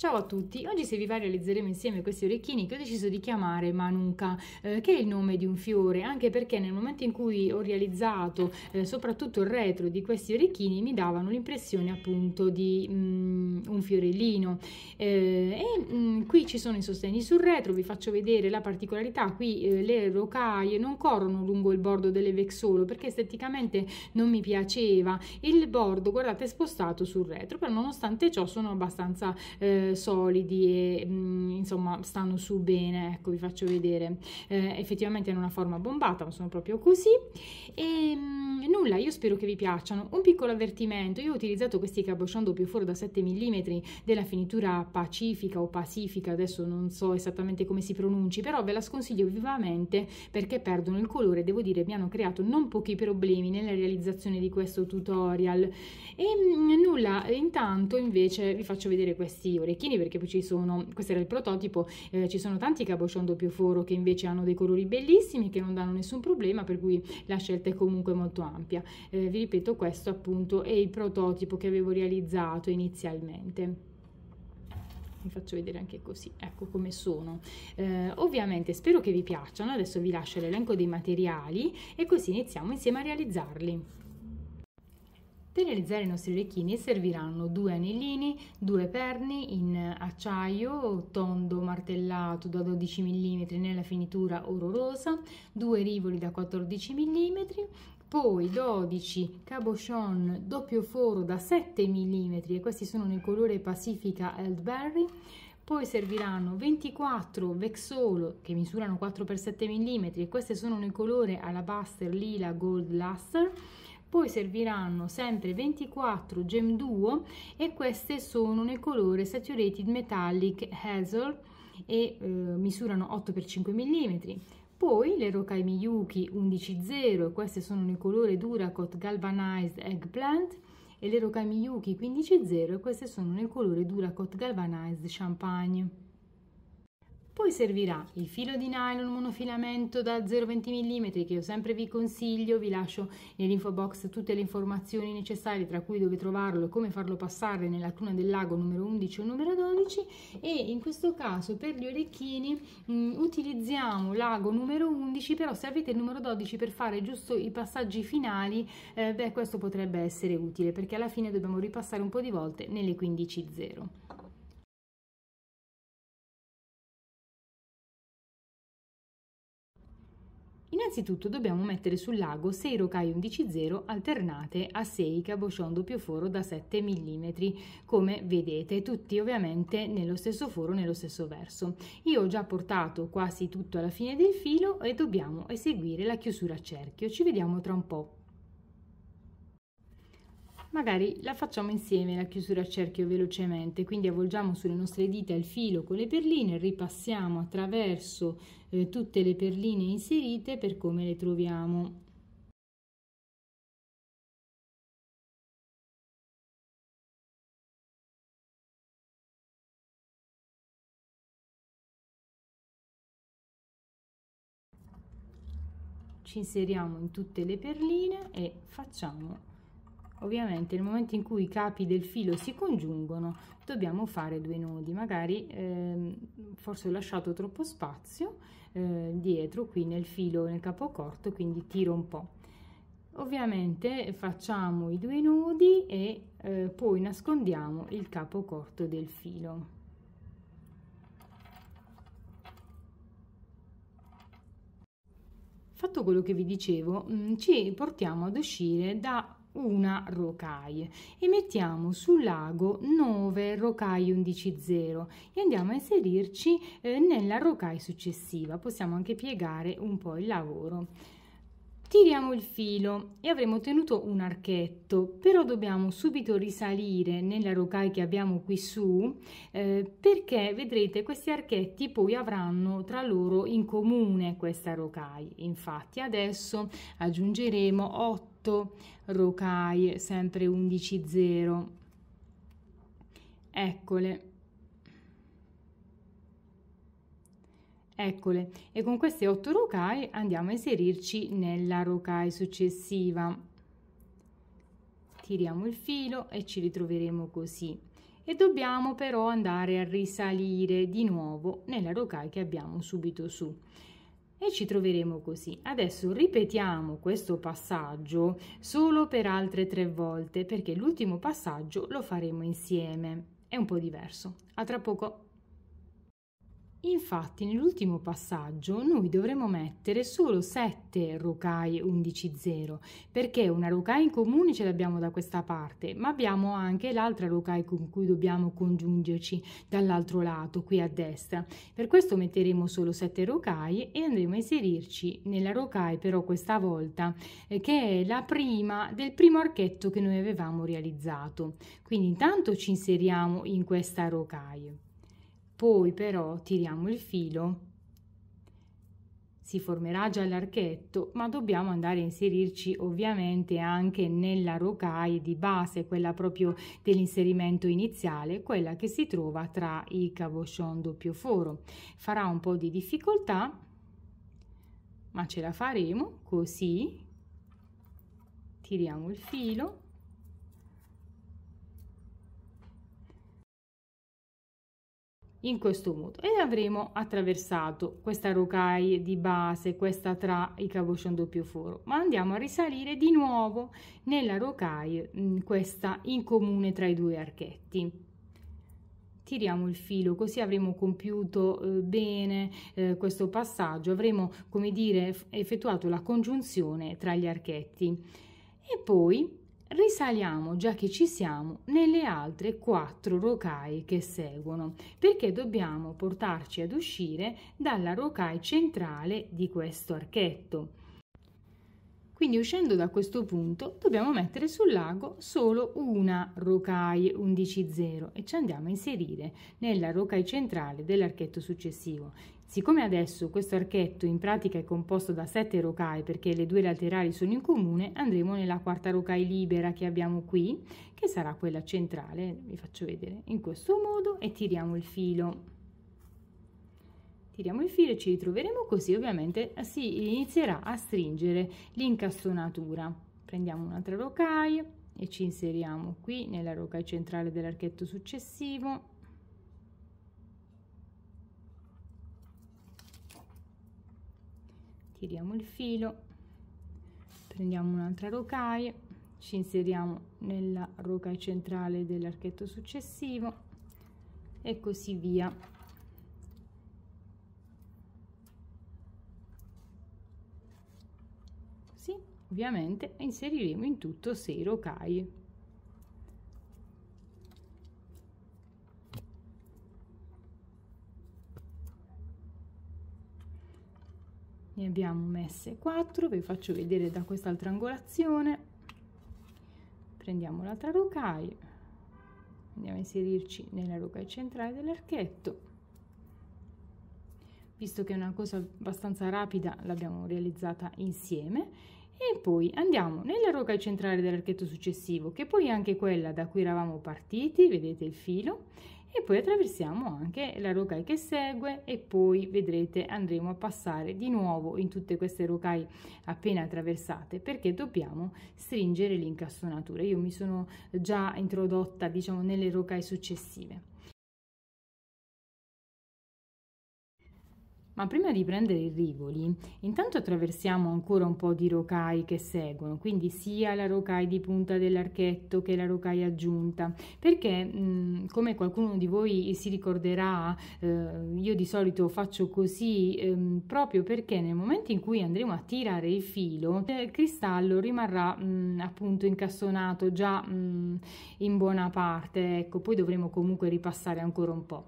Ciao a tutti, oggi se vi va realizzeremo insieme questi orecchini che ho deciso di chiamare Manuka, eh, che è il nome di un fiore, anche perché nel momento in cui ho realizzato eh, soprattutto il retro di questi orecchini mi davano l'impressione appunto di mm, un fiorellino. Eh, e mm, qui ci sono i sostegni sul retro, vi faccio vedere la particolarità, qui eh, le rocaie non corrono lungo il bordo delle vexolo perché esteticamente non mi piaceva, il bordo guardate è spostato sul retro, però nonostante ciò sono abbastanza... Eh, solidi e mh, mm, insomma stanno su bene, ecco vi faccio vedere, eh, effettivamente hanno una forma bombata ma sono proprio così e mh, mm, nulla, io spero che vi piacciono, un piccolo avvertimento, io ho utilizzato questi cabochon doppio foro da 7 mm della finitura pacifica o pacifica, adesso non so esattamente come si pronunci, però ve la sconsiglio vivamente perché perdono il colore, devo dire mi hanno creato non pochi problemi nella realizzazione di questo tutorial e mh, mm, nulla, intanto invece vi faccio vedere questi orecchi orecchini perché poi ci sono, questo era il prototipo, eh, ci sono tanti cabochon doppio foro che invece hanno dei colori bellissimi che non danno nessun problema per cui la scelta è comunque molto ampia. Eh, vi ripeto questo appunto è il prototipo che avevo realizzato inizialmente vi faccio vedere anche così, ecco come sono. Eh, ovviamente spero che vi piacciono, adesso vi lascio l'elenco dei materiali e così iniziamo insieme a realizzarli. Per realizzare i nostri orecchini serviranno due anellini, due perni in acciaio tondo martellato da 12 mm nella finitura oro rosa, due rivoli da 14 mm, poi 12 cabochon doppio foro da 7 mm e questi sono nel colore Pacifica Eldberry, poi serviranno 24 Vexolo che misurano 4x7 mm e queste sono nel colore Alabaster Lila Gold Luster, poi serviranno sempre 24 gem duo e queste sono nel colore saturated metallic hazel e eh, misurano 8 x 5 mm poi le Rokai Miyuki 11.0, queste sono nel colore Duracot Galvanized Eggplant, e le Rokai Miyuki 15.0, queste sono nel colore Duracot Galvanized Champagne. Poi servirà il filo di nylon monofilamento da 0,20 mm che io sempre vi consiglio, vi lascio nell'info box tutte le informazioni necessarie tra cui dove trovarlo e come farlo passare nella cuna del lago numero 11 o numero 12 e in questo caso per gli orecchini mh, mm, utilizziamo l'ago numero 11 però se avete il numero 12 per fare giusto i passaggi finali eh, beh questo potrebbe essere utile perché alla fine dobbiamo ripassare un po' di volte nelle 15.0. Innanzitutto dobbiamo mettere sul lago 6 rocaie 11.0 0 alternate a 6 cabochon doppio foro da 7 mm, come vedete, tutti ovviamente nello stesso foro, nello stesso verso. Io ho già portato quasi tutto alla fine del filo e dobbiamo eseguire la chiusura a cerchio. Ci vediamo tra un po' magari la facciamo insieme la chiusura a cerchio velocemente quindi avvolgiamo sulle nostre dita il filo con le perline ripassiamo attraverso eh, tutte le perline inserite per come le troviamo ci inseriamo in tutte le perline e facciamo ovviamente nel momento in cui i capi del filo si congiungono dobbiamo fare due nodi magari ehm, forse ho lasciato troppo spazio eh, dietro qui nel filo nel capo corto quindi tiro un po ovviamente facciamo i due nodi e eh, poi nascondiamo il capo corto del filo fatto quello che vi dicevo mh, mm, ci portiamo ad uscire da una rocaille e mettiamo sul lago 9 rocaille 0 e andiamo a inserirci eh, nella rocaille successiva. Possiamo anche piegare un po' il lavoro. Tiriamo il filo e avremo ottenuto un archetto, però dobbiamo subito risalire nella rocaille che abbiamo qui su eh, perché vedrete questi archetti poi avranno tra loro in comune questa rocaille. Infatti adesso aggiungeremo 8 8 rocaie sempre 11 0 eccole eccole e con queste 8 rocai andiamo a inserirci nella rocai successiva tiriamo il filo e ci ritroveremo così e dobbiamo però andare a risalire di nuovo nella rocai che abbiamo subito su e ci troveremo così. Adesso ripetiamo questo passaggio solo per altre tre volte perché l'ultimo passaggio lo faremo insieme. È un po' diverso. A tra poco! Infatti nell'ultimo passaggio noi dovremo mettere solo 7 rokai 11.0 perché una rokai in comune ce l'abbiamo da questa parte ma abbiamo anche l'altra rokai con cui dobbiamo congiungerci dall'altro lato qui a destra. Per questo metteremo solo 7 rokai e andremo a inserirci nella rokai però questa volta eh, che è la prima del primo archetto che noi avevamo realizzato. Quindi intanto ci inseriamo in questa rokai. Poi però tiriamo il filo, si formerà già l'archetto, ma dobbiamo andare a inserirci ovviamente anche nella rocaille di base, quella proprio dell'inserimento iniziale, quella che si trova tra i cavoscion doppio foro. Farà un po' di difficoltà, ma ce la faremo così. Tiriamo il filo in questo modo e avremo attraversato questa rocaille di base questa tra i cavoccion doppio foro ma andiamo a risalire di nuovo nella rocaille mm, questa in comune tra i due archetti tiriamo il filo così avremo compiuto eh, bene eh, questo passaggio avremo come dire effettuato la congiunzione tra gli archetti e poi risaliamo, già che ci siamo, nelle altre quattro rocaie che seguono, perché dobbiamo portarci ad uscire dalla rocaia centrale di questo archetto. Quindi uscendo da questo punto dobbiamo mettere sul lago solo una rocaille 11.0 e ci andiamo a inserire nella rocaille centrale dell'archetto successivo. Siccome adesso questo archetto in pratica è composto da 7 rocai perché le due laterali sono in comune, andremo nella quarta rocai libera che abbiamo qui, che sarà quella centrale, vi faccio vedere, in questo modo e tiriamo il filo tiriamo il filo e ci ritroveremo così ovviamente si inizierà a stringere l'incastonatura prendiamo un'altra rocaia e ci inseriamo qui nella rocaia centrale dell'archetto successivo tiriamo il filo prendiamo un'altra rocaille, ci inseriamo nella rocaille centrale dell'archetto successivo e così via così ovviamente inseriremo in tutto 6 rocaille. ne abbiamo messe 4 vi faccio vedere da quest'altra angolazione prendiamo l'altra rocaille andiamo a inserirci nella rocaille centrale dell'archetto visto che è una cosa abbastanza rapida l'abbiamo realizzata insieme e poi andiamo nella rocaille centrale dell'archetto successivo che poi è anche quella da cui eravamo partiti vedete il filo e poi attraversiamo anche la rocai che segue e poi vedrete andremo a passare di nuovo in tutte queste rocai appena attraversate perché dobbiamo stringere l'incastonatura io mi sono già introdotta diciamo nelle rocai successive Ma prima di prendere i rivoli, intanto attraversiamo ancora un po' di rocai che seguono, quindi sia la rocai di punta dell'archetto che la rocai aggiunta, perché mh, mm, come qualcuno di voi si ricorderà, eh, io di solito faccio così ehm, proprio perché nel momento in cui andremo a tirare il filo, il cristallo rimarrà mh, mm, appunto incastonato già mh, mm, in buona parte, ecco, poi dovremo comunque ripassare ancora un po'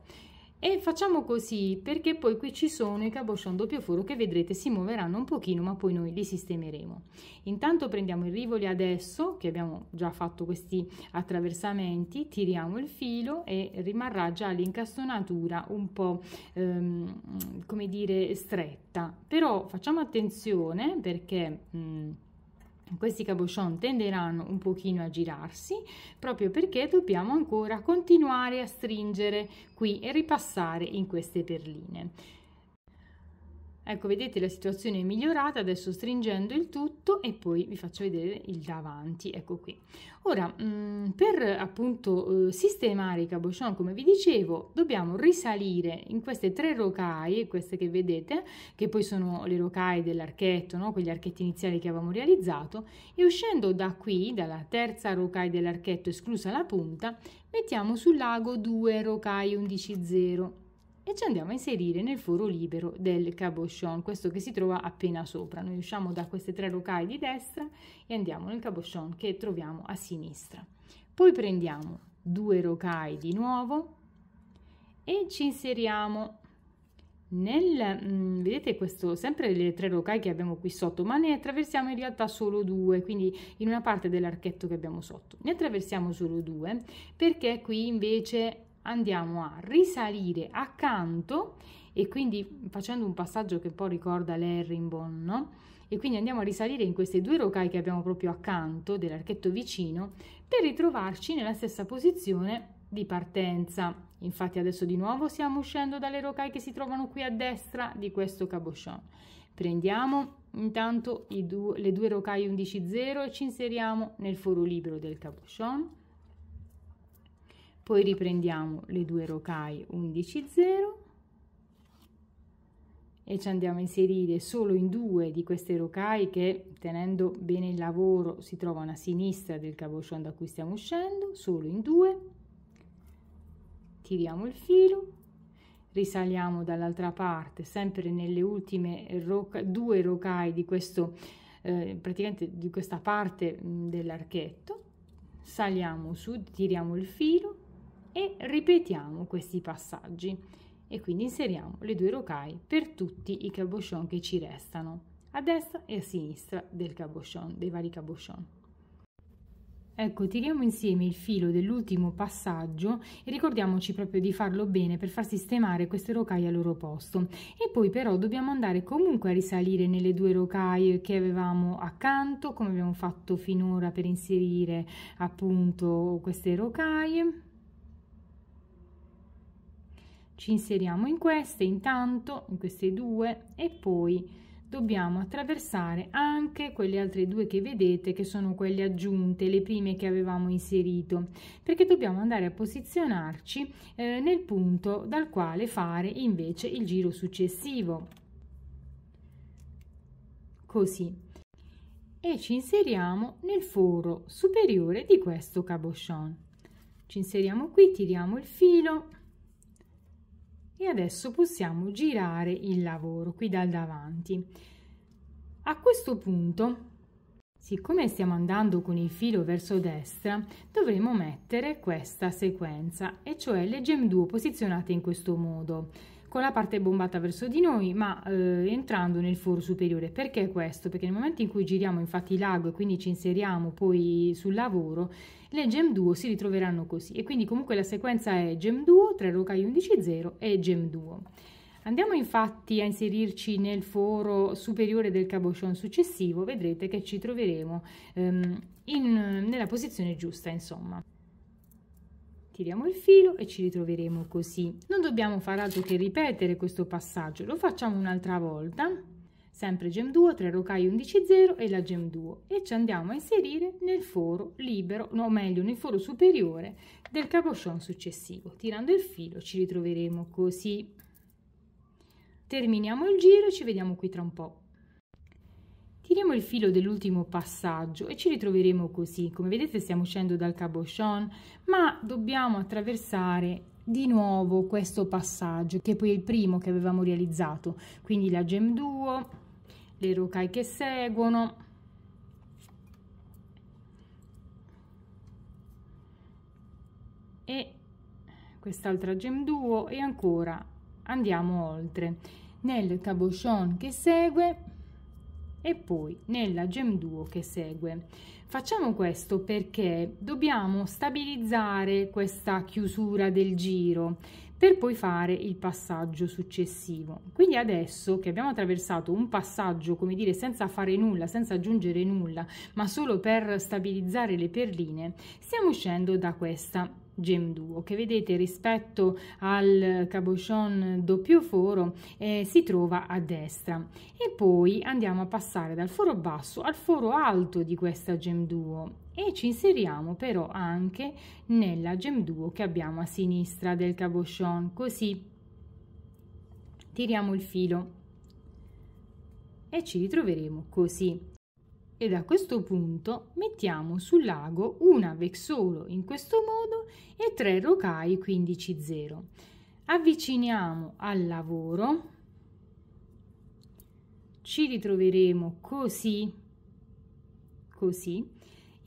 e facciamo così perché poi qui ci sono i cabochon doppio foro che vedrete si muoveranno un pochino ma poi noi li sistemeremo intanto prendiamo il rivoli adesso che abbiamo già fatto questi attraversamenti tiriamo il filo e rimarrà già l'incastonatura un po' ehm, come dire stretta però facciamo attenzione perché mh, mm, questi cabochon tenderanno un pochino a girarsi proprio perché dobbiamo ancora continuare a stringere qui e ripassare in queste perline Ecco, vedete la situazione è migliorata, adesso stringendo il tutto e poi vi faccio vedere il davanti, ecco qui. Ora, mh, mm, per appunto eh, sistemare i cabochon, come vi dicevo, dobbiamo risalire in queste tre rocaie, queste che vedete, che poi sono le rocaie dell'archetto, no? quegli archetti iniziali che avevamo realizzato, e uscendo da qui, dalla terza rocaia dell'archetto esclusa la punta, mettiamo sul lago 2 rocaie 11,0 e ci andiamo a inserire nel foro libero del cabochon, questo che si trova appena sopra. Noi usciamo da queste tre rocai di destra e andiamo nel cabochon che troviamo a sinistra. Poi prendiamo due rocai di nuovo e ci inseriamo nel, mm, vedete questo, sempre le tre rocai che abbiamo qui sotto, ma ne attraversiamo in realtà solo due, quindi in una parte dell'archetto che abbiamo sotto. Ne attraversiamo solo due perché qui invece andiamo a risalire accanto e quindi facendo un passaggio che un po' ricorda l'herringbone, no? E quindi andiamo a risalire in queste due rocai che abbiamo proprio accanto dell'archetto vicino per ritrovarci nella stessa posizione di partenza. Infatti adesso di nuovo stiamo uscendo dalle rocai che si trovano qui a destra di questo cabochon. Prendiamo intanto due, le due rocai 11-0 e ci inseriamo nel foro libero del cabochon poi riprendiamo le due rocai 11 0 e ci andiamo a inserire solo in due di queste rocai che tenendo bene il lavoro si trovano a sinistra del cabochon da cui stiamo uscendo solo in due tiriamo il filo risaliamo dall'altra parte sempre nelle ultime roca due rocaie di questo eh, praticamente di questa parte dell'archetto saliamo su tiriamo il filo e ripetiamo questi passaggi e quindi inseriamo le due rocaie per tutti i cabochon che ci restano a destra e a sinistra del cabochon, dei vari cabochon. Ecco, tiriamo insieme il filo dell'ultimo passaggio e ricordiamoci proprio di farlo bene per far sistemare queste rocaie al loro posto. E poi però dobbiamo andare comunque a risalire nelle due rocaie che avevamo accanto, come abbiamo fatto finora per inserire appunto queste rocaie ci inseriamo in queste intanto in queste due e poi dobbiamo attraversare anche quelle altre due che vedete che sono quelle aggiunte le prime che avevamo inserito perché dobbiamo andare a posizionarci eh, nel punto dal quale fare invece il giro successivo così e ci inseriamo nel foro superiore di questo cabochon ci inseriamo qui tiriamo il filo e adesso possiamo girare il lavoro qui dal davanti a questo punto Siccome stiamo andando con il filo verso destra, dovremo mettere questa sequenza, e cioè le gem 2 posizionate in questo modo, con la parte bombata verso di noi, ma eh, entrando nel foro superiore. Perché questo? Perché nel momento in cui giriamo infatti l'ago e quindi ci inseriamo poi sul lavoro, le gem duo si ritroveranno così e quindi comunque la sequenza è gem duo 3 rocai 11 0 e gem duo andiamo infatti a inserirci nel foro superiore del cabochon successivo vedrete che ci troveremo ehm, in, nella posizione giusta insomma tiriamo il filo e ci ritroveremo così non dobbiamo far altro che ripetere questo passaggio lo facciamo un'altra volta sempre gem 2, 3 rocaie 11 0 e la gem 2 e ci andiamo a inserire nel foro libero, o meglio nel foro superiore del caposcion successivo. Tirando il filo ci ritroveremo così. Terminiamo il giro e ci vediamo qui tra un po'. Tiriamo il filo dell'ultimo passaggio e ci ritroveremo così. Come vedete stiamo uscendo dal cabochon, ma dobbiamo attraversare di nuovo questo passaggio, che poi è il primo che avevamo realizzato. Quindi la gem 2, le rocaie che seguono e quest'altra gem duo e ancora andiamo oltre nel cabochon che segue e poi nella gem duo che segue facciamo questo perché dobbiamo stabilizzare questa chiusura del giro per poi fare il passaggio successivo. Quindi adesso che abbiamo attraversato un passaggio, come dire, senza fare nulla, senza aggiungere nulla, ma solo per stabilizzare le perline, stiamo uscendo da questa gem duo che vedete rispetto al cabochon doppio foro eh, si trova a destra e poi andiamo a passare dal foro basso al foro alto di questa gem duo e ci inseriamo però anche nella gem duo che abbiamo a sinistra del cabochon così tiriamo il filo e ci ritroveremo così e da questo punto mettiamo sul lago una solo in questo modo e 3 rocai 15 0 avviciniamo al lavoro ci ritroveremo così così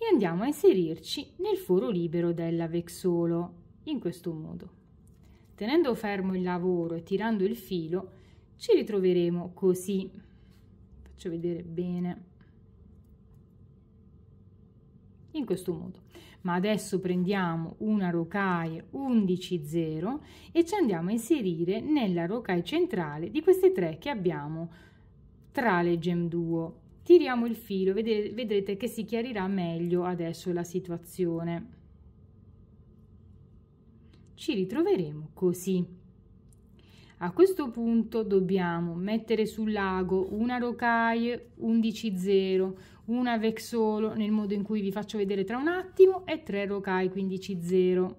e andiamo a inserirci nel foro libero della vexolo in questo modo tenendo fermo il lavoro e tirando il filo ci ritroveremo così faccio vedere bene in questo modo ma adesso prendiamo una rocaille 11 0 e ci andiamo a inserire nella rocaille centrale di queste tre che abbiamo tra le gem duo tiriamo il filo vedete, vedrete che si chiarirà meglio adesso la situazione ci ritroveremo così a questo punto dobbiamo mettere sul lago una rocaille 11.0, una vexolo nel modo in cui vi faccio vedere tra un attimo e tre rocaille 15.0.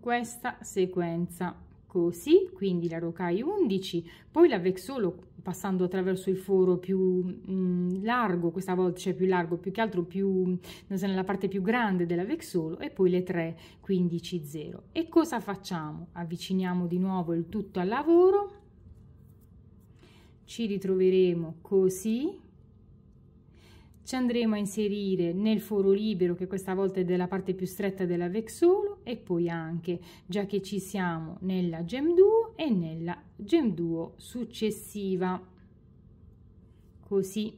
Questa sequenza così, ecco, quindi la rocaille 11, poi la vexolo passando attraverso il foro più mh, mm, largo, questa volta cioè più largo, più che altro più so, nella parte più grande della vexolo e poi le 3 15 0. E cosa facciamo? Avviciniamo di nuovo il tutto al lavoro. Ci ritroveremo così ci andremo a inserire nel foro libero che questa volta è della parte più stretta della Vexolo e poi anche già che ci siamo nella gem duo e nella gem duo successiva così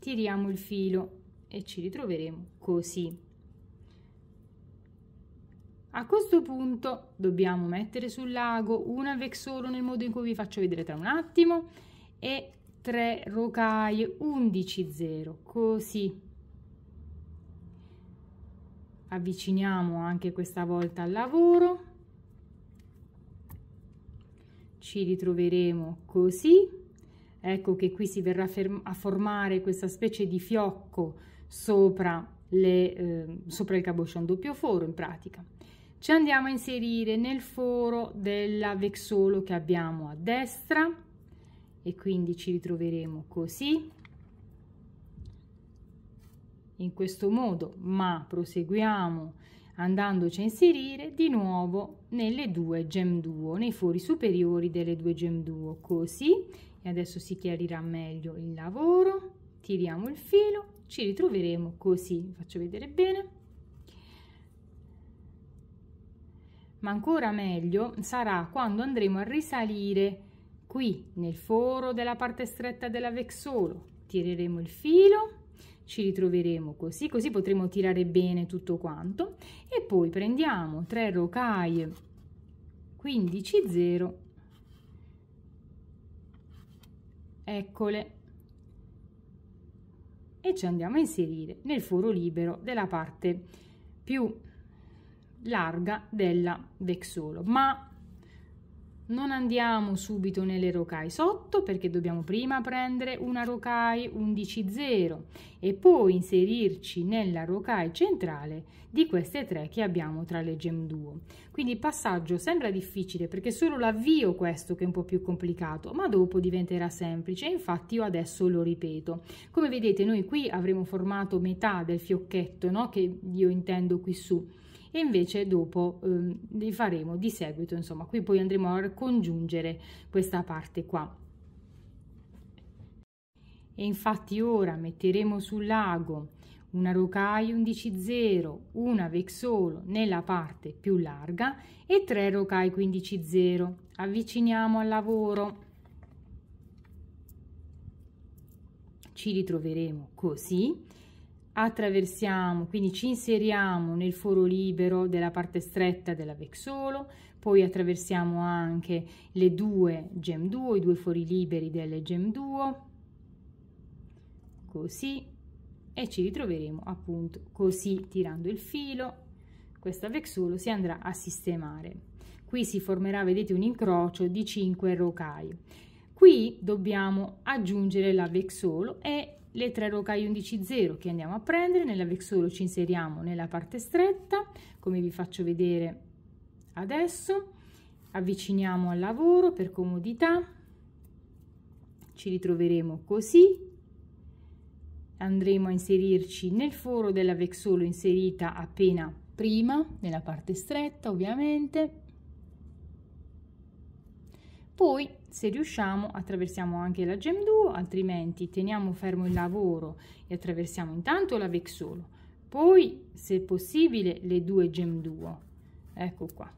tiriamo il filo e ci ritroveremo così a questo punto dobbiamo mettere sul lago una vexolo nel modo in cui vi faccio vedere tra un attimo e 3 rocaie 11 0 così avviciniamo anche questa volta al lavoro ci ritroveremo così ecco che qui si verrà a formare questa specie di fiocco sopra, le, eh, sopra il cabochon doppio foro in pratica ci andiamo a inserire nel foro della vexolo che abbiamo a destra e quindi ci ritroveremo così in questo modo ma proseguiamo andandoci a inserire di nuovo nelle due gem duo nei fori superiori delle due gem duo così e adesso si chiarirà meglio il lavoro tiriamo il filo ci ritroveremo così vi faccio vedere bene ma ancora meglio sarà quando andremo a risalire qui nel foro della parte stretta della vexolo tireremo il filo ci ritroveremo così così potremo tirare bene tutto quanto e poi prendiamo 3 rocaille 15 0 eccole e ci andiamo a inserire nel foro libero della parte più larga della vexolo ma non andiamo subito nelle rocaie sotto perché dobbiamo prima prendere una rocaie 11.0 e poi inserirci nella rocaie centrale di queste tre che abbiamo tra le gem 2. Quindi il passaggio sembra difficile perché solo l'avvio questo che è un po' più complicato, ma dopo diventerà semplice infatti io adesso lo ripeto. Come vedete noi qui avremo formato metà del fiocchetto no? che io intendo qui su e invece dopo eh, li faremo di seguito, insomma, qui poi andremo a congiungere questa parte qua. E infatti ora metteremo sul lago una 11 0 una vexolo nella parte più larga e 3 15 0 Avviciniamo al lavoro. Ci ritroveremo così attraversiamo, quindi ci inseriamo nel foro libero della parte stretta della vexolo, poi attraversiamo anche le due gem duo, i due fori liberi delle gem duo, così, e ci ritroveremo appunto così tirando il filo, questa vexolo si andrà a sistemare. Qui si formerà, vedete, un incrocio di 5 rocai. Qui dobbiamo aggiungere la vexolo e le tre rocaie 11.0 che andiamo a prendere nella vexolo ci inseriamo nella parte stretta come vi faccio vedere adesso avviciniamo al lavoro per comodità ci ritroveremo così andremo a inserirci nel foro della vexolo inserita appena prima nella parte stretta ovviamente poi, se riusciamo, attraversiamo anche la gem 2, altrimenti teniamo fermo il lavoro e attraversiamo intanto la vec solo. Poi, se possibile, le due gem 2. Ecco qua.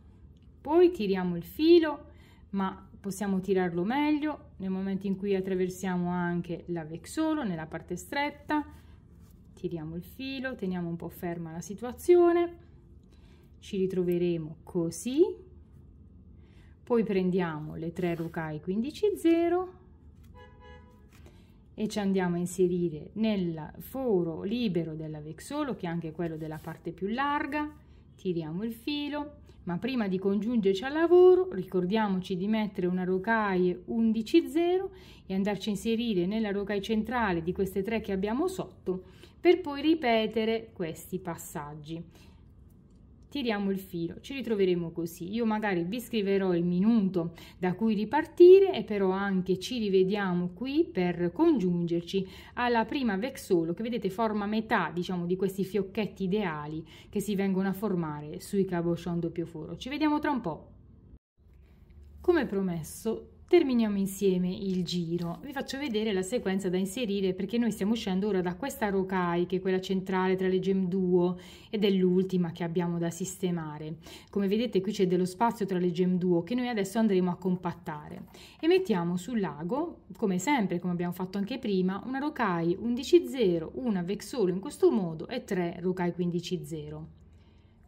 Poi tiriamo il filo, ma possiamo tirarlo meglio nel momento in cui attraversiamo anche la vec solo nella parte stretta. Tiriamo il filo, teniamo un po' ferma la situazione. Ci ritroveremo così poi prendiamo le tre rocai 15 0 e ci andiamo a inserire nel foro libero della vexolo che è anche quello della parte più larga tiriamo il filo ma prima di congiungerci al lavoro ricordiamoci di mettere una rocaille 11 0 e andarci a inserire nella rocaille centrale di queste tre che abbiamo sotto per poi ripetere questi passaggi tiriamo il filo ci ritroveremo così io magari vi scriverò il minuto da cui ripartire e però anche ci rivediamo qui per congiungerci alla prima vexolo che vedete forma metà diciamo di questi fiocchetti ideali che si vengono a formare sui cabochon doppio foro ci vediamo tra un po come promesso terminiamo insieme il giro. Vi faccio vedere la sequenza da inserire perché noi stiamo uscendo ora da questa rocai che è quella centrale tra le gem duo ed è l'ultima che abbiamo da sistemare. Come vedete qui c'è dello spazio tra le gem duo che noi adesso andremo a compattare e mettiamo sul lago, come sempre, come abbiamo fatto anche prima, una rocai 11.0, una vexolo in questo modo e tre rocai 15.0.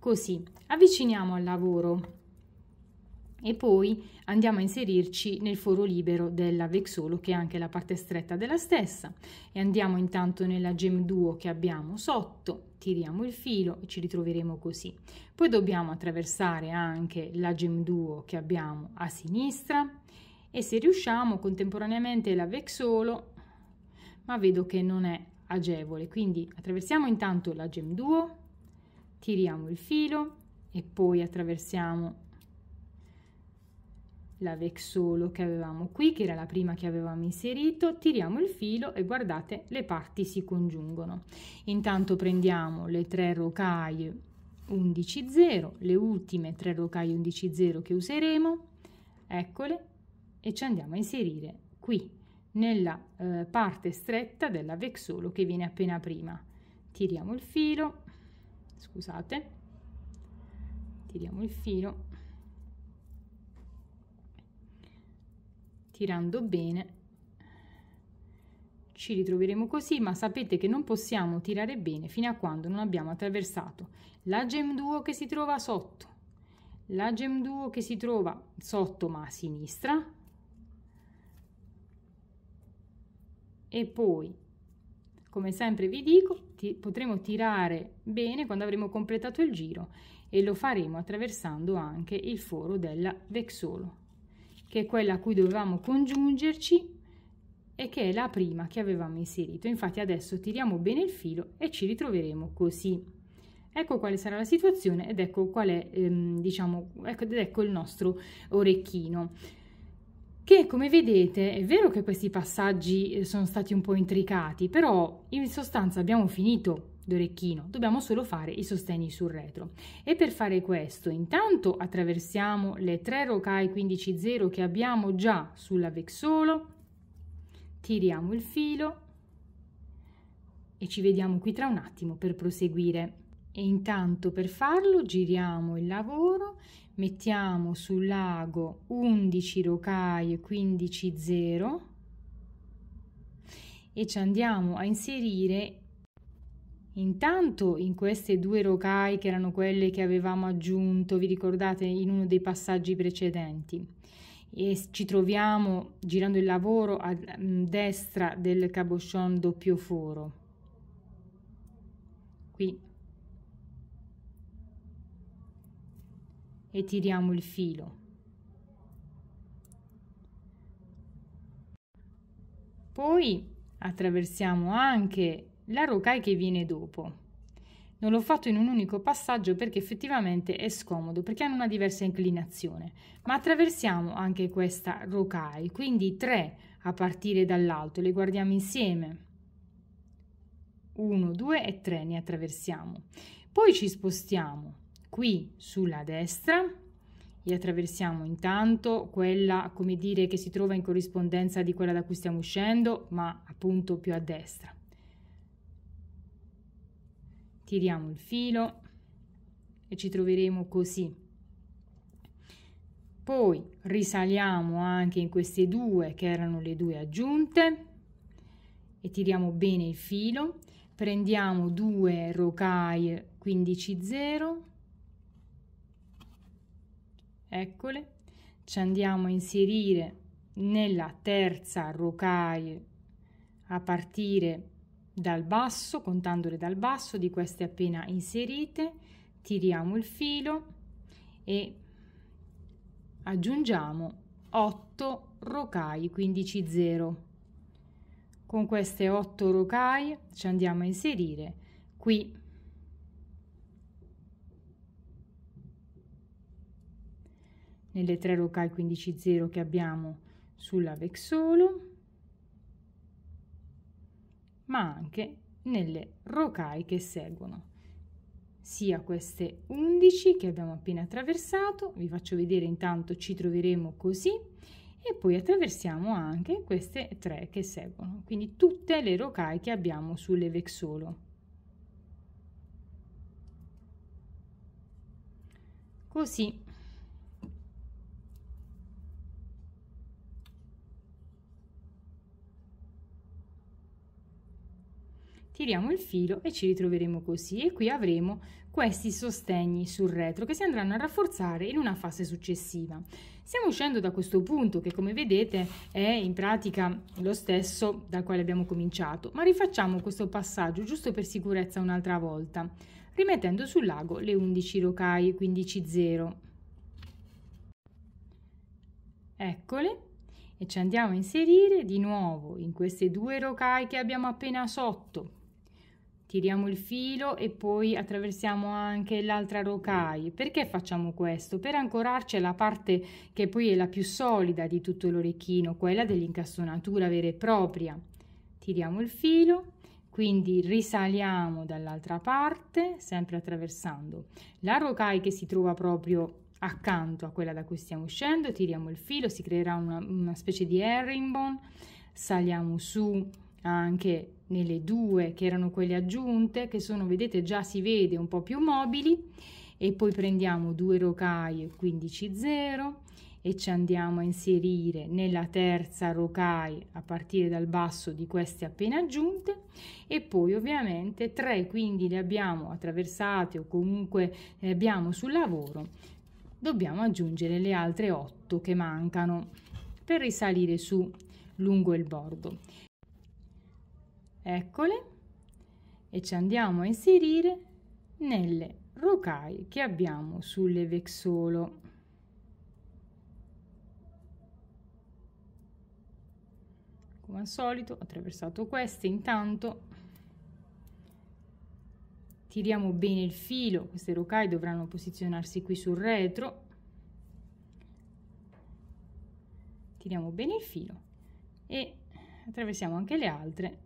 Così avviciniamo al lavoro e poi andiamo a inserirci nel foro libero della Vexolo che è anche la parte stretta della stessa e andiamo intanto nella gem duo che abbiamo sotto tiriamo il filo e ci ritroveremo così poi dobbiamo attraversare anche la gem duo che abbiamo a sinistra e se riusciamo contemporaneamente la Vexolo ma vedo che non è agevole quindi attraversiamo intanto la gem duo tiriamo il filo e poi attraversiamo la Vexolo che avevamo qui, che era la prima che avevamo inserito, tiriamo il filo e guardate le parti si congiungono. Intanto prendiamo le tre rocaie 11.0, le ultime tre rocaie 11.0 che useremo, eccole, e ci andiamo a inserire qui, nella eh, parte stretta della Vexolo che viene appena prima. Tiriamo il filo, scusate, tiriamo il filo tirando bene ci ritroveremo così ma sapete che non possiamo tirare bene fino a quando non abbiamo attraversato la gem duo che si trova sotto la gem duo che si trova sotto ma a sinistra e poi come sempre vi dico ti, potremo tirare bene quando avremo completato il giro e lo faremo attraversando anche il foro della Vexolo che è quella a cui dovevamo congiungerci e che è la prima che avevamo inserito. Infatti adesso tiriamo bene il filo e ci ritroveremo così. Ecco quale sarà la situazione ed ecco qual è, ehm, diciamo, ecco, ed ecco il nostro orecchino che come vedete è vero che questi passaggi eh, sono stati un po' intricati, però in sostanza abbiamo finito d'orecchino, dobbiamo solo fare i sostegni sul retro. E per fare questo, intanto attraversiamo le tre rocai 15-0 che abbiamo già sulla vexolo, tiriamo il filo e ci vediamo qui tra un attimo per proseguire. E intanto per farlo giriamo il lavoro, mettiamo sul lago 11 rocaie 15 0 e ci andiamo a inserire Intanto in queste due rocai che erano quelle che avevamo aggiunto, vi ricordate, in uno dei passaggi precedenti. E ci troviamo girando il lavoro a mm, destra del cabochon doppio foro. Qui. E tiriamo il filo. Poi attraversiamo anche la rokai che viene dopo. Non l'ho fatto in un unico passaggio perché effettivamente è scomodo, perché hanno una diversa inclinazione, ma attraversiamo anche questa rokai, quindi tre a partire dall'alto, le guardiamo insieme. 1, 2 e 3 ne attraversiamo. Poi ci spostiamo qui sulla destra e attraversiamo intanto quella, come dire, che si trova in corrispondenza di quella da cui stiamo uscendo, ma appunto più a destra tiriamo il filo e ci troveremo così poi risaliamo anche in queste due che erano le due aggiunte e tiriamo bene il filo prendiamo due rocaille 15 0 eccole ci andiamo a inserire nella terza rocaille a partire dal basso, contandole dal basso di queste appena inserite, tiriamo il filo e aggiungiamo 8 rocai, 15 0. Con queste 8 rocai ci andiamo a inserire qui nelle 3 rocai 15 0 che abbiamo sulla vexolo ma anche nelle rocaie che seguono sia queste 11 che abbiamo appena attraversato, vi faccio vedere intanto ci troveremo così e poi attraversiamo anche queste tre che seguono, quindi tutte le rocaie che abbiamo sulle Vexolo. Così tiriamo il filo e ci ritroveremo così e qui avremo questi sostegni sul retro che si andranno a rafforzare in una fase successiva. Stiamo uscendo da questo punto che come vedete è in pratica lo stesso dal quale abbiamo cominciato, ma rifacciamo questo passaggio giusto per sicurezza un'altra volta, rimettendo sul lago le 11 rocaie, 15 0. Eccole e ci andiamo a inserire di nuovo in queste due rocaie che abbiamo appena sotto tiriamo il filo e poi attraversiamo anche l'altra rocaille perché facciamo questo per ancorarci alla parte che poi è la più solida di tutto l'orecchino quella dell'incastonatura vera e propria tiriamo il filo quindi risaliamo dall'altra parte sempre attraversando la rocaille che si trova proprio accanto a quella da cui stiamo uscendo tiriamo il filo si creerà una, una specie di herringbone saliamo su anche nelle due che erano quelle aggiunte, che sono, vedete, già si vede un po' più mobili, e poi prendiamo due rocaie 15 0 e ci andiamo a inserire nella terza rocaille a partire dal basso di queste appena aggiunte e poi ovviamente 3 quindi le abbiamo attraversate o comunque le abbiamo sul lavoro dobbiamo aggiungere le altre 8 che mancano per risalire su lungo il bordo eccole, e ci andiamo a inserire nelle rocaie che abbiamo sulle vexolo. Come al solito, attraversato queste intanto. Tiriamo bene il filo, queste rocaie dovranno posizionarsi qui sul retro. Tiriamo bene il filo e attraversiamo anche le altre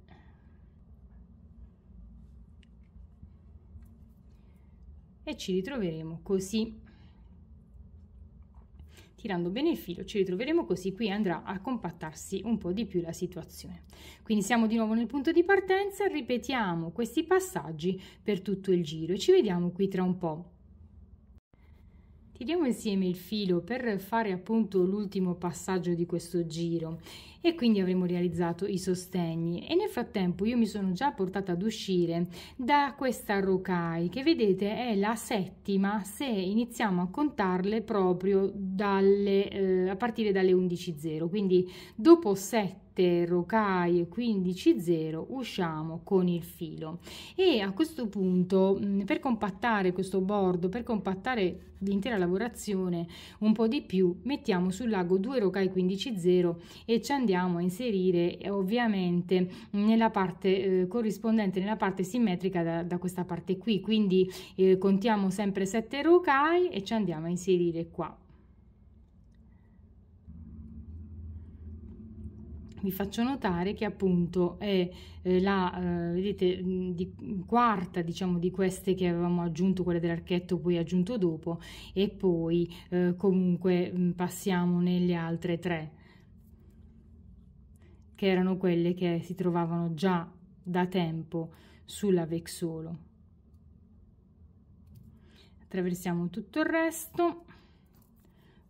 e ci ritroveremo così tirando bene il filo ci ritroveremo così qui andrà a compattarsi un po' di più la situazione quindi siamo di nuovo nel punto di partenza ripetiamo questi passaggi per tutto il giro e ci vediamo qui tra un po' Tiriamo insieme il filo per fare appunto l'ultimo passaggio di questo giro e quindi avremo realizzato i sostegni e nel frattempo io mi sono già portata ad uscire da questa rocaille che vedete è la settima se iniziamo a contarle proprio dalle, eh, a partire dalle 11.0 quindi dopo 7 7 rocaie 15 0 usciamo con il filo e a questo punto per compattare questo bordo per compattare l'intera lavorazione un po di più mettiamo sul lago 2 rocaie 15 0 e ci andiamo a inserire eh, ovviamente nella parte eh, corrispondente nella parte simmetrica da, da questa parte qui quindi eh, contiamo sempre 7 rocai e ci andiamo a inserire qua vi faccio notare che appunto è eh, la eh, vedete di, quarta diciamo di queste che avevamo aggiunto quella dell'archetto poi aggiunto dopo e poi eh, comunque passiamo nelle altre tre che erano quelle che si trovavano già da tempo sulla vexolo attraversiamo tutto il resto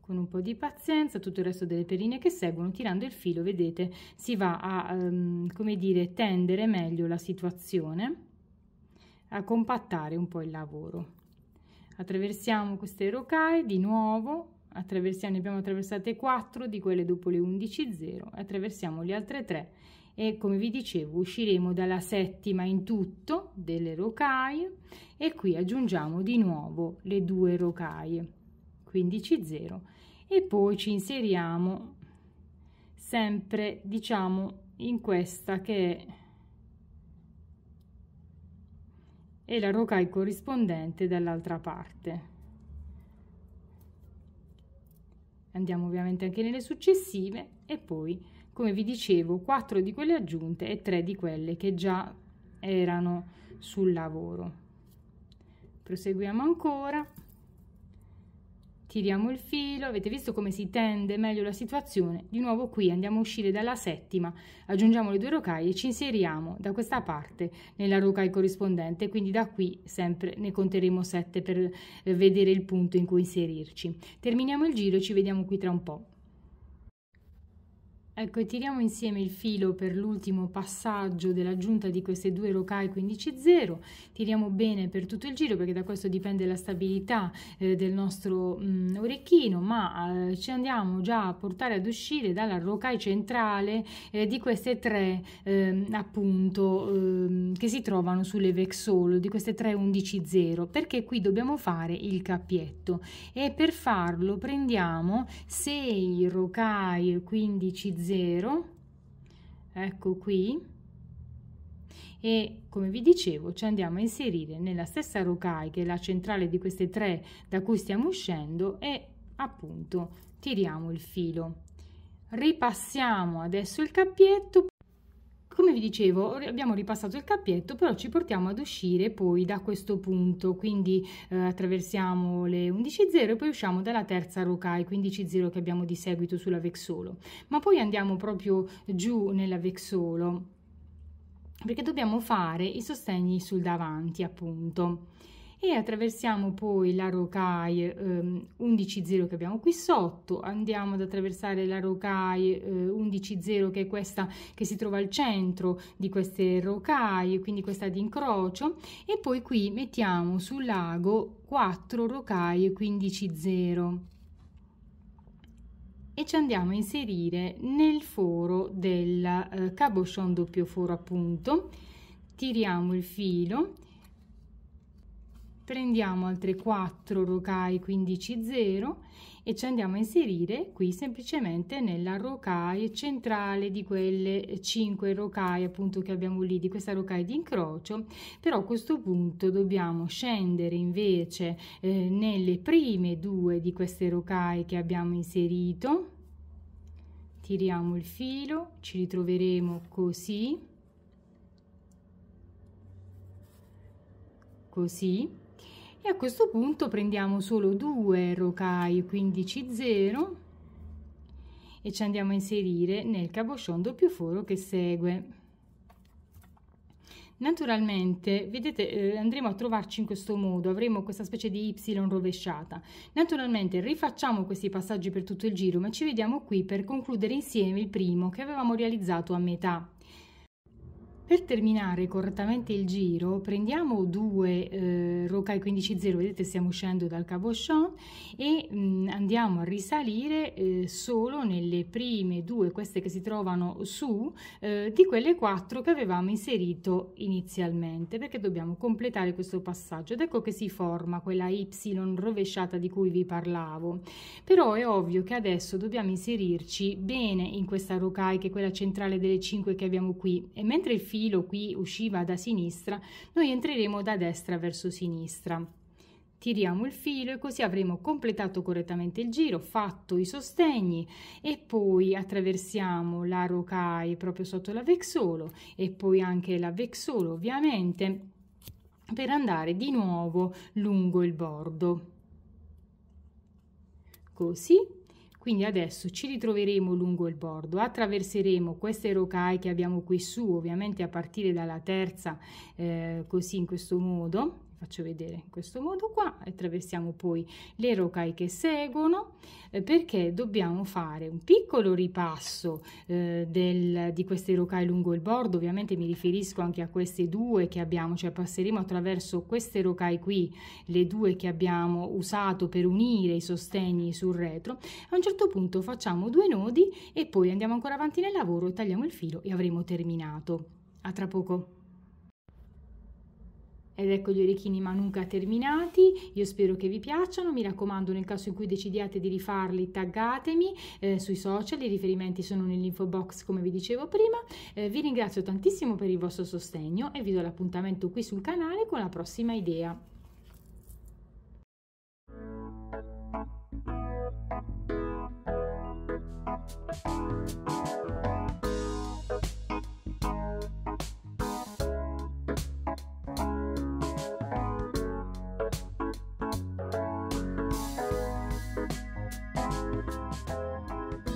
con un po' di pazienza tutto il resto delle perline che seguono tirando il filo vedete si va a um, come dire tendere meglio la situazione a compattare un po' il lavoro attraversiamo queste rocaie di nuovo attraversiamo ne abbiamo attraversate 4 di quelle dopo le 11.0 attraversiamo le altre 3 e come vi dicevo usciremo dalla settima in tutto delle rocaie e qui aggiungiamo di nuovo le due rocaie 15.0 e poi ci inseriamo sempre diciamo in questa che è e la rocaille corrispondente dall'altra parte andiamo ovviamente anche nelle successive e poi come vi dicevo 4 di quelle aggiunte e 3 di quelle che già erano sul lavoro proseguiamo ancora tiriamo il filo avete visto come si tende meglio la situazione di nuovo qui andiamo a uscire dalla settima aggiungiamo le due rocaie e ci inseriamo da questa parte nella rocaia corrispondente quindi da qui sempre ne conteremo 7 per eh, vedere il punto in cui inserirci terminiamo il giro e ci vediamo qui tra un po' Ecco, tiriamo insieme il filo per l'ultimo passaggio dell'aggiunta di queste due rocai 15-0, tiriamo bene per tutto il giro perché da questo dipende la stabilità eh, del nostro mh, mm, orecchino, ma eh, ci andiamo già a portare ad uscire dalla rocai centrale eh, di queste tre ehm, appunto ehm, che si trovano sulle vexolo, di queste tre 11-0, perché qui dobbiamo fare il cappietto e per farlo prendiamo 6 rocai 15-0 0 ecco qui e come vi dicevo ci andiamo a inserire nella stessa rocaia che è la centrale di queste tre da cui stiamo uscendo e appunto tiriamo il filo ripassiamo adesso il cappietto come vi dicevo, abbiamo ripassato il cappietto, però ci portiamo ad uscire poi da questo punto, quindi eh, attraversiamo le 11.0 e poi usciamo dalla terza rocai, 15.0 che abbiamo di seguito sulla Vexolo. Ma poi andiamo proprio giù nella Vexolo, perché dobbiamo fare i sostegni sul davanti, appunto e attraversiamo poi la rocaille ehm, 11.0 che abbiamo qui sotto, andiamo ad attraversare la rocaille eh, 11.0 che è questa che si trova al centro di queste rocaille, quindi questa di incrocio e poi qui mettiamo sul lago 4 rocaille 15.0 e ci andiamo a inserire nel foro del eh, cabochon doppio foro appunto tiriamo il filo prendiamo altre 4 rocai 15 0 e ci andiamo a inserire qui semplicemente nella rocai centrale di quelle 5 rocai appunto che abbiamo lì di questa rocai di incrocio però a questo punto dobbiamo scendere invece eh, nelle prime due di queste rocai che abbiamo inserito tiriamo il filo ci ritroveremo così così e a questo punto prendiamo solo due rocaie 15 0 e ci andiamo a inserire nel cabochon doppio foro che segue Naturalmente, vedete, eh, andremo a trovarci in questo modo, avremo questa specie di y rovesciata. Naturalmente rifacciamo questi passaggi per tutto il giro, ma ci vediamo qui per concludere insieme il primo che avevamo realizzato a metà. Per terminare correttamente il giro prendiamo due eh, rocaille 15 vedete stiamo uscendo dal cabochon e mh, mm, andiamo a risalire eh, solo nelle prime due, queste che si trovano su, eh, di quelle quattro che avevamo inserito inizialmente perché dobbiamo completare questo passaggio ed ecco che si forma quella Y rovesciata di cui vi parlavo. Però è ovvio che adesso dobbiamo inserirci bene in questa rocai che è quella centrale delle 5 che abbiamo qui e mentre il filo filo qui usciva da sinistra, noi entreremo da destra verso sinistra. Tiriamo il filo e così avremo completato correttamente il giro, fatto i sostegni e poi attraversiamo la rocaille proprio sotto la vexolo e poi anche la vexolo ovviamente per andare di nuovo lungo il bordo. Così quindi adesso ci ritroveremo lungo il bordo, attraverseremo queste rocaie che abbiamo qui su, ovviamente a partire dalla terza, eh, così in questo modo, faccio vedere in questo modo qua attraversiamo poi le rocai che seguono eh, perché dobbiamo fare un piccolo ripasso eh, del, di queste rocai lungo il bordo ovviamente mi riferisco anche a queste due che abbiamo cioè passeremo attraverso queste rocai qui le due che abbiamo usato per unire i sostegni sul retro a un certo punto facciamo due nodi e poi andiamo ancora avanti nel lavoro tagliamo il filo e avremo terminato a tra poco ed ecco gli orecchini Manuka terminati, io spero che vi piacciono, mi raccomando nel caso in cui decidiate di rifarli taggatemi eh, sui social, i riferimenti sono nell'info box come vi dicevo prima, eh, vi ringrazio tantissimo per il vostro sostegno e vi do l'appuntamento qui sul canale con la prossima idea.